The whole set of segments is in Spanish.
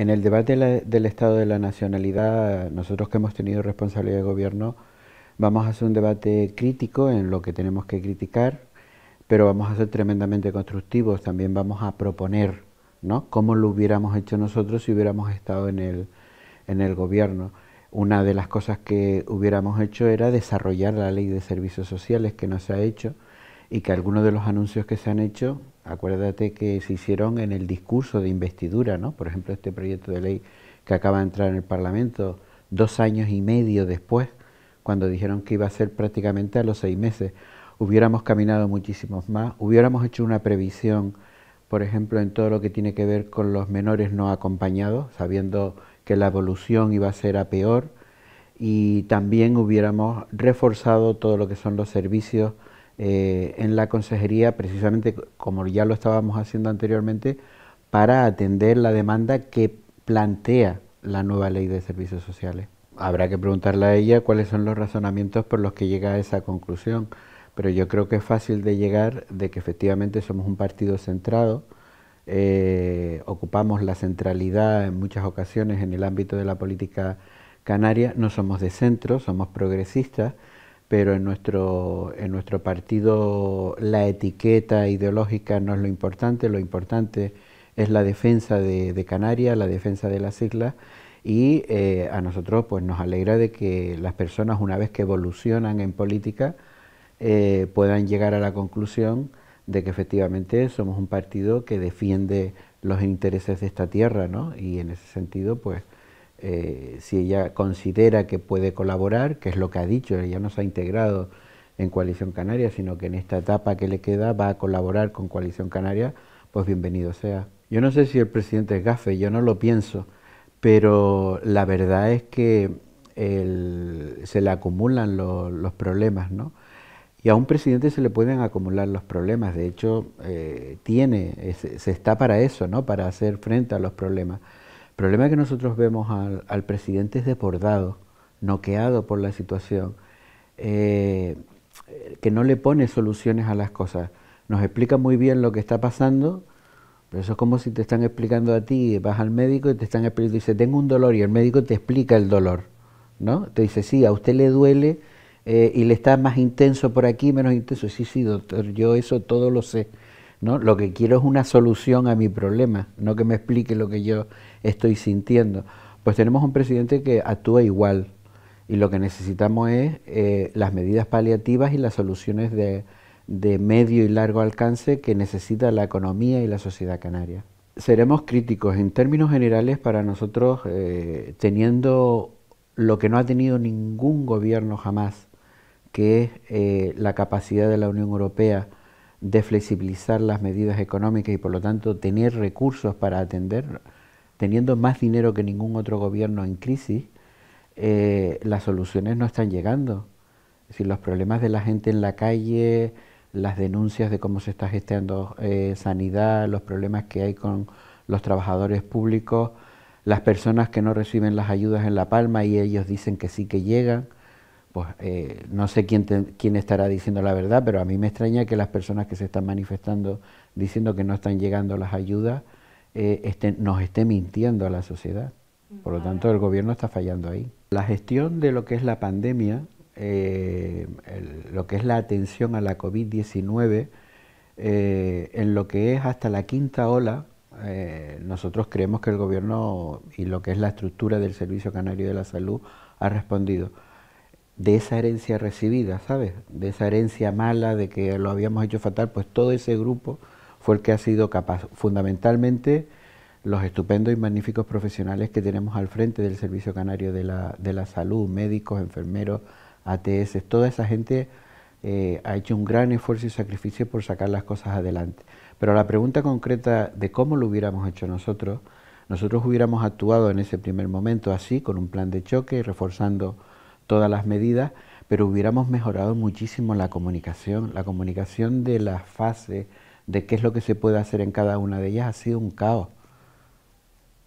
En el debate del Estado de la Nacionalidad, nosotros que hemos tenido responsabilidad de gobierno, vamos a hacer un debate crítico en lo que tenemos que criticar, pero vamos a ser tremendamente constructivos, también vamos a proponer ¿no? cómo lo hubiéramos hecho nosotros si hubiéramos estado en el, en el gobierno. Una de las cosas que hubiéramos hecho era desarrollar la ley de servicios sociales que no se ha hecho y que algunos de los anuncios que se han hecho Acuérdate que se hicieron en el discurso de investidura, ¿no? Por ejemplo, este proyecto de ley que acaba de entrar en el Parlamento dos años y medio después, cuando dijeron que iba a ser prácticamente a los seis meses. Hubiéramos caminado muchísimos más, hubiéramos hecho una previsión, por ejemplo, en todo lo que tiene que ver con los menores no acompañados, sabiendo que la evolución iba a ser a peor, y también hubiéramos reforzado todo lo que son los servicios eh, en la consejería, precisamente como ya lo estábamos haciendo anteriormente, para atender la demanda que plantea la nueva ley de servicios sociales. Habrá que preguntarle a ella cuáles son los razonamientos por los que llega a esa conclusión, pero yo creo que es fácil de llegar de que efectivamente somos un partido centrado, eh, ocupamos la centralidad en muchas ocasiones en el ámbito de la política canaria, no somos de centro, somos progresistas, pero en nuestro, en nuestro partido la etiqueta ideológica no es lo importante, lo importante es la defensa de, Canarias, la defensa de las islas y eh, a nosotros pues nos alegra de que las personas una vez que evolucionan en política eh, puedan llegar a la conclusión de que efectivamente somos un partido que defiende los intereses de esta tierra, ¿no? Y en ese sentido, pues eh, si ella considera que puede colaborar, que es lo que ha dicho, ella no se ha integrado en Coalición Canaria, sino que en esta etapa que le queda va a colaborar con Coalición Canaria, pues bienvenido sea. Yo no sé si el presidente es gafe, yo no lo pienso, pero la verdad es que se le acumulan los problemas, ¿no? Y a un presidente se le pueden acumular los problemas, de hecho, eh, tiene, se está para eso, ¿no? Para hacer frente a los problemas. El problema que nosotros vemos al, presidente es desbordado, noqueado por la situación, eh, que no le pone soluciones a las cosas. Nos explica muy bien lo que está pasando, pero eso es como si te están explicando a ti, vas al médico y te están explicando, dice, tengo un dolor, y el médico te explica el dolor, ¿no? Te dice, sí, a usted le duele eh, y le está más intenso por aquí, menos intenso. Sí, sí, doctor, yo eso todo lo sé. Lo que quiero es una solución a mi problema, no que me explique lo que yo estoy sintiendo. Pues tenemos un presidente que actúa igual y lo que necesitamos es eh, las medidas paliativas y las soluciones de, medio y largo alcance que necesita la economía y la sociedad canaria. Seremos críticos en términos generales para nosotros eh, teniendo lo que no ha tenido ningún gobierno jamás, que es eh, la capacidad de la Unión Europea de flexibilizar las medidas económicas y por lo tanto tener recursos para atender, teniendo más dinero que ningún otro gobierno en crisis, eh, las soluciones no están llegando. Es decir, los problemas de la gente en la calle, las denuncias de cómo se está gestionando eh, sanidad, los problemas que hay con los trabajadores públicos, las personas que no reciben las ayudas en La Palma y ellos dicen que sí que llegan pues eh, no sé quién, estará diciendo la verdad, pero a mí me extraña que las personas que se están manifestando diciendo que no están llegando las ayudas eh, estén, nos esté mintiendo a la sociedad. Por lo tanto, el gobierno está fallando ahí. La gestión de lo que es la pandemia, eh, lo que es la atención a la COVID-19, en lo que es hasta la quinta ola, nosotros creemos que el gobierno y lo que es la estructura del Servicio Canario de la Salud ha respondido de esa herencia recibida, ¿sabes? De esa herencia mala, de que lo habíamos hecho fatal, pues todo ese grupo fue el que ha sido capaz, fundamentalmente los estupendos y magníficos profesionales que tenemos al frente del Servicio Canario de la, Salud, médicos, enfermeros, ATS, toda esa gente eh, ha hecho un gran esfuerzo y sacrificio por sacar las cosas adelante. Pero la pregunta concreta de cómo lo hubiéramos hecho nosotros, nosotros hubiéramos actuado en ese primer momento así, con un plan de choque, reforzando todas las medidas, pero hubiéramos mejorado muchísimo la comunicación. La comunicación de las fases, de qué es lo que se puede hacer en cada una de ellas, ha sido un caos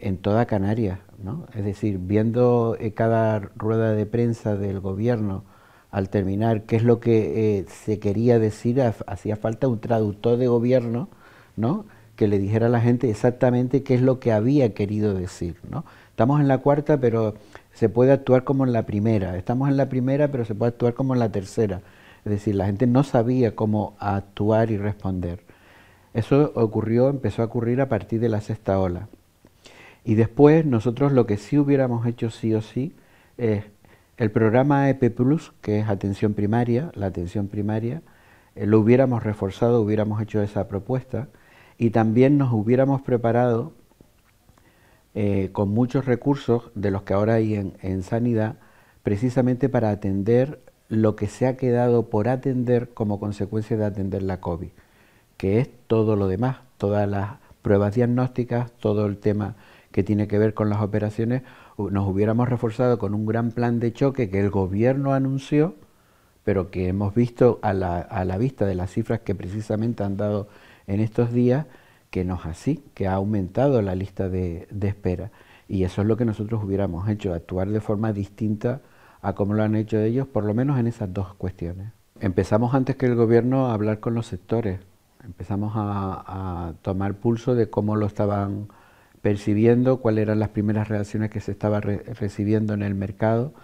en toda Canarias. ¿no? Es decir, viendo eh, cada rueda de prensa del gobierno al terminar qué es lo que eh, se quería decir, hacía falta un traductor de gobierno ¿no? que le dijera a la gente exactamente qué es lo que había querido decir. ¿no? Estamos en la cuarta, pero se puede actuar como en la primera. Estamos en la primera, pero se puede actuar como en la tercera. Es decir, la gente no sabía cómo actuar y responder. Eso ocurrió, empezó a ocurrir a partir de la sexta ola. Y después nosotros lo que sí hubiéramos hecho sí o sí es el programa EP Plus, que es atención primaria, la atención primaria, eh, lo hubiéramos reforzado, hubiéramos hecho esa propuesta y también nos hubiéramos preparado eh, con muchos recursos de los que ahora hay en, en sanidad, precisamente para atender lo que se ha quedado por atender como consecuencia de atender la COVID, que es todo lo demás, todas las pruebas diagnósticas, todo el tema que tiene que ver con las operaciones, nos hubiéramos reforzado con un gran plan de choque que el gobierno anunció, pero que hemos visto a la, a la vista de las cifras que precisamente han dado en estos días, que no es así, que ha aumentado la lista de, espera. Y eso es lo que nosotros hubiéramos hecho, actuar de forma distinta a como lo han hecho ellos, por lo menos en esas dos cuestiones. Empezamos antes que el gobierno a hablar con los sectores, empezamos a, a tomar pulso de cómo lo estaban percibiendo, cuáles eran las primeras reacciones que se estaba recibiendo en el mercado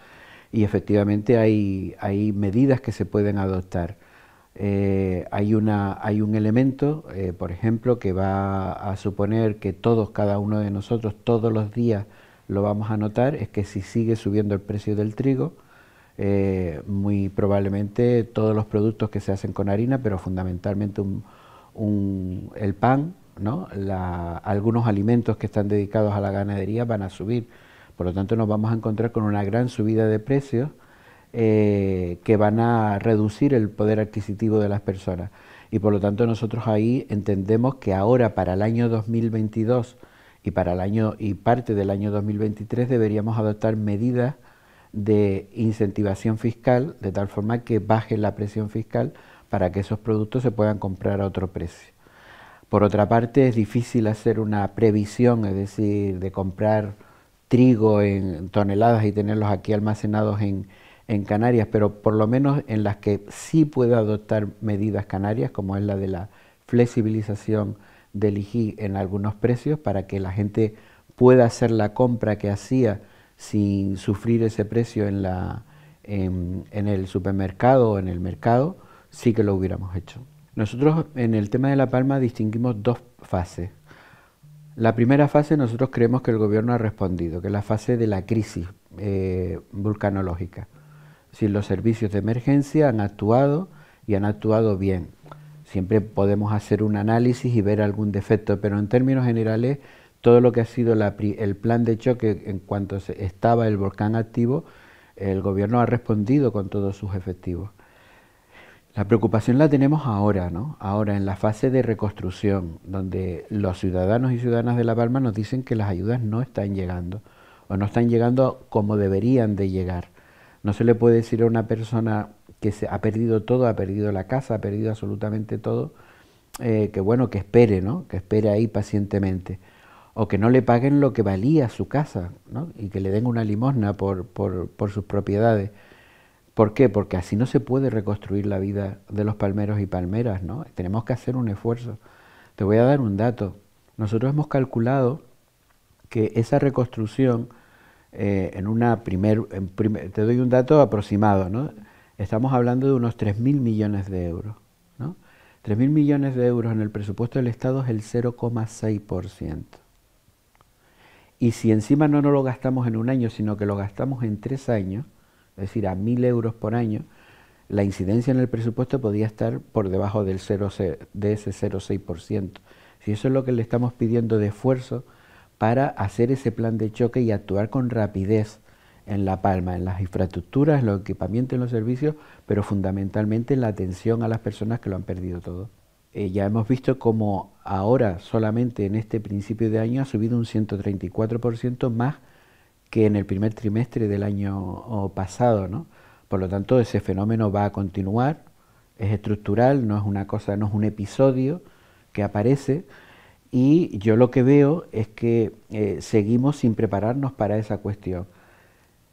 y efectivamente hay medidas que se pueden adoptar. Eh, hay, una, hay un elemento, eh, por ejemplo, que va a suponer que todos, cada uno de nosotros, todos los días lo vamos a notar, es que si sigue subiendo el precio del trigo, eh, muy probablemente todos los productos que se hacen con harina, pero fundamentalmente el pan, algunos alimentos que están dedicados a la ganadería van a subir. Por lo tanto, nos vamos a encontrar con una gran subida de precios eh, que van a reducir el poder adquisitivo de las personas. Y por lo tanto nosotros ahí entendemos que ahora para el año 2022 y para el año y parte del año 2023 deberíamos adoptar medidas de incentivación fiscal de tal forma que baje la presión fiscal para que esos productos se puedan comprar a otro precio. Por otra parte, es difícil hacer una previsión, es decir, de comprar trigo en toneladas y tenerlos aquí almacenados en, en Canarias, pero por lo menos en las que sí pueda adoptar medidas canarias, como es la de la flexibilización del IGI en algunos precios, para que la gente pueda hacer la compra que hacía sin sufrir ese precio en, la, en, el supermercado o en el mercado, sí que lo hubiéramos hecho. Nosotros en el tema de La Palma distinguimos dos fases. La primera fase nosotros creemos que el gobierno ha respondido, que es la fase de la crisis eh, vulcanológica si los servicios de emergencia han actuado y han actuado bien. Siempre podemos hacer un análisis y ver algún defecto, pero en términos generales, todo lo que ha sido el plan de choque en cuanto estaba el volcán activo, el gobierno ha respondido con todos sus efectivos. La preocupación la tenemos ahora, ¿no? Ahora en la fase de reconstrucción, donde los ciudadanos y ciudadanas de La Palma nos dicen que las ayudas no están llegando o no están llegando como deberían de llegar. No se le puede decir a una persona que se ha perdido todo, ha perdido la casa, ha perdido absolutamente todo, eh, que bueno, que espere, ¿no? Que espere ahí pacientemente. O que no le paguen lo que valía su casa, ¿no? Y que le den una limosna por, por sus propiedades. ¿Por qué? Porque así no se puede reconstruir la vida de los palmeros y palmeras, ¿no? Tenemos que hacer un esfuerzo. Te voy a dar un dato. Nosotros hemos calculado que esa reconstrucción eh, en una primer, te doy un dato aproximado, Estamos hablando de unos 3.000 millones de euros, ¿no? 3.000 millones de euros en el presupuesto del Estado es el 0,6%. Y si encima no, no lo gastamos en un año, sino que lo gastamos en tres años, es decir, a 1.000 euros por año, la incidencia en el presupuesto podría estar por debajo del de ese 0,6%. Si eso es lo que le estamos pidiendo de esfuerzo para hacer ese plan de choque y actuar con rapidez en La Palma, en las infraestructuras, en los equipamientos, en los servicios, pero fundamentalmente en la atención a las personas que lo han perdido todo. Eh, ya hemos visto cómo ahora solamente en este principio de año ha subido un 134% más que en el primer trimestre del año pasado. ¿no? Por lo tanto, ese fenómeno va a continuar, es estructural, no es una cosa, no es un episodio que aparece, y yo lo que veo es que eh, seguimos sin prepararnos para esa cuestión.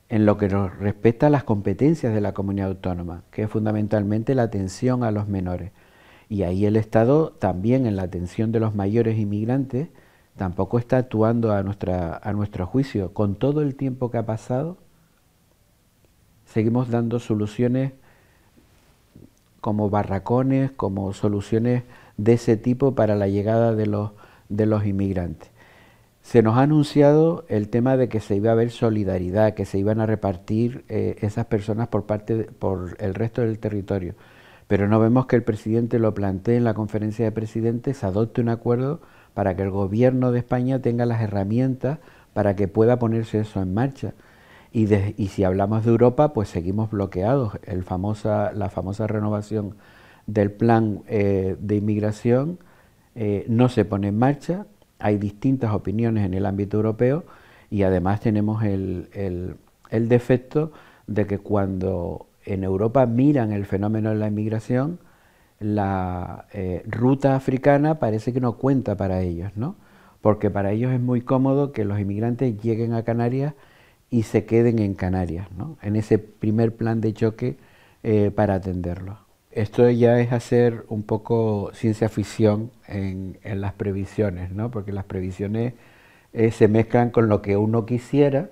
En lo que nos respecta a las competencias de la comunidad autónoma, que es fundamentalmente la atención a los menores. Y ahí el Estado también en la atención de los mayores inmigrantes tampoco está actuando a, nuestra, a nuestro juicio. Con todo el tiempo que ha pasado, seguimos dando soluciones como barracones, como soluciones de ese tipo para la llegada de los, de los inmigrantes. Se nos ha anunciado el tema de que se iba a haber solidaridad, que se iban a repartir eh, esas personas por, parte por el resto del territorio, pero no vemos que el presidente lo plantee en la conferencia de presidentes, adopte un acuerdo para que el gobierno de España tenga las herramientas para que pueda ponerse eso en marcha. Y, si hablamos de Europa, pues seguimos bloqueados. la famosa renovación del plan eh, de inmigración eh, no se pone en marcha, hay distintas opiniones en el ámbito europeo y además tenemos el, defecto de que cuando en Europa miran el fenómeno de la inmigración, la eh, ruta africana parece que no cuenta para ellos, ¿no? Porque para ellos es muy cómodo que los inmigrantes lleguen a Canarias y se queden en Canarias, ¿no? en ese primer plan de choque eh, para atenderlo. Esto ya es hacer un poco ciencia ficción en, las previsiones, ¿no? porque las previsiones eh, se mezclan con lo que uno quisiera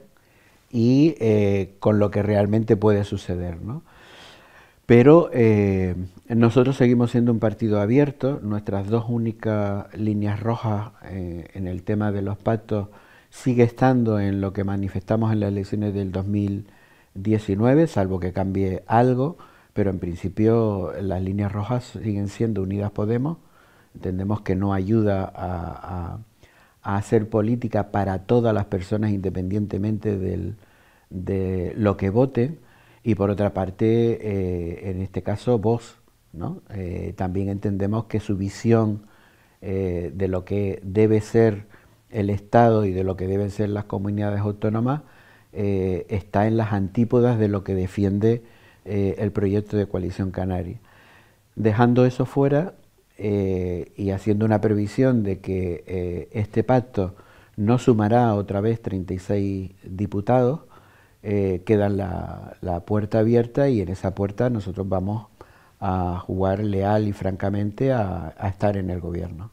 y eh, con lo que realmente puede suceder. ¿no? Pero nosotros seguimos siendo un partido abierto, nuestras dos únicas líneas rojas en el tema de los pactos sigue estando en lo que manifestamos en las elecciones del 2019, salvo que cambie algo, pero en principio las líneas rojas siguen siendo Unidas Podemos. Entendemos que no ayuda a, hacer política para todas las personas independientemente de lo que vote... Y por otra parte, eh, en este caso, vos. Eh, también entendemos que su visión eh, de lo que debe ser el Estado y de lo que deben ser las comunidades autónomas eh, está en las antípodas de lo que defiende eh, el proyecto de coalición canaria. Dejando eso fuera eh, y haciendo una previsión de que este pacto no sumará otra vez 36 diputados, queda la, puerta abierta y en esa puerta nosotros vamos a jugar leal y francamente a estar en el gobierno.